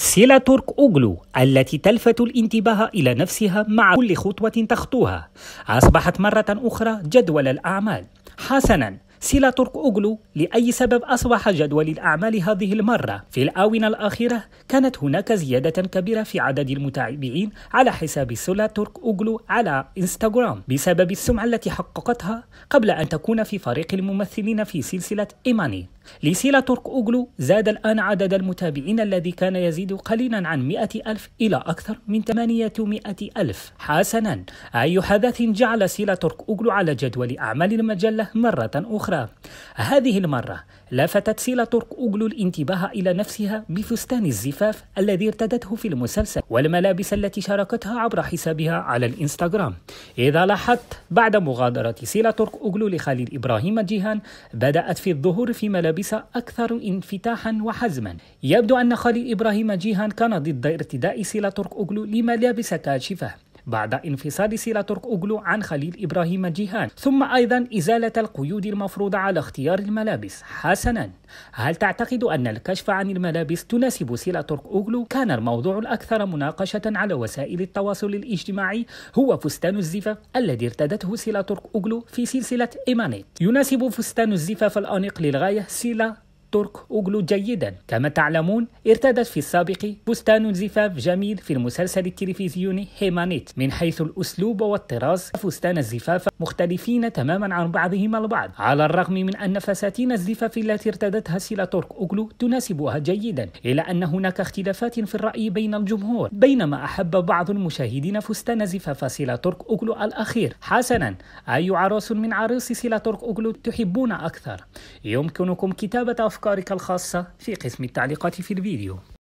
سيلا تورك أوغلو التي تلفت الانتباه إلى نفسها مع كل خطوة تخطوها أصبحت مرة أخرى جدول الأعمال حسناً سيلا ترك أوغلو لأي سبب أصبح جدول الأعمال هذه المرة في الآونة الأخيرة كانت هناك زيادة كبيرة في عدد المتابعين على حساب سيلا ترك أوغلو على إنستغرام بسبب السمعة التي حققتها قبل أن تكون في فريق الممثلين في سلسلة إيماني ليسيلا ترك أوغلو زاد الآن عدد المتابعين الذي كان يزيد قليلا عن 100 ألف إلى أكثر من 800 ألف حسنا أي حدث جعل سيلا ترك أوغلو على جدول أعمال المجلة مرة أخرى هذه المرة لفتت سيلا ترك أوغلو الانتباه إلى نفسها بفستان الزفاف الذي ارتدته في المسلسل والملابس التي شاركتها عبر حسابها على الإنستغرام إذا لاحظت بعد مغادرة سيلا ترك أوغلو لخالد إبراهيم جيهان بدأت في الظهور في ملابس اليابسة أكثر انفتاحا وحزما يبدو أن خليل إبراهيم جيهان كان ضد ارتداء سيلا ترك أوغلو لملابس كاشفة بعد انفصال سيلا ترك أوغلو عن خليل إبراهيم جيهان ثم أيضا إزالة القيود المفروضة على اختيار الملابس حسنا هل تعتقد أن الكشف عن الملابس تناسب سيلا ترك أوغلو؟ كان الموضوع الأكثر مناقشة على وسائل التواصل الاجتماعي هو فستان الزفاف الذي ارتدته سيلا ترك أوغلو في سلسلة إيمانيت يناسب فستان الزفاف الأنيق للغاية سيلا ترك أوغلو جيدا كما تعلمون ارتدت في السابق فستان زفاف جميل في المسلسل التلفزيوني هيمانيت من حيث الأسلوب والطراز فستان الزفاف مختلفين تماما عن بعضهما البعض على الرغم من أن فساتين الزفاف التي ارتدتها سيلا ترك أوغلو تناسبها جيدا إلا أن هناك اختلافات في الرأي بين الجمهور بينما أحب بعض المشاهدين فستان زفاف سيلا ترك أوغلو الأخير حسنا أي عروس من عروس سيلا ترك أوغلو تحبون أكثر يمكنكم كتابة أفكارك الخاصة في قسم التعليقات في الفيديو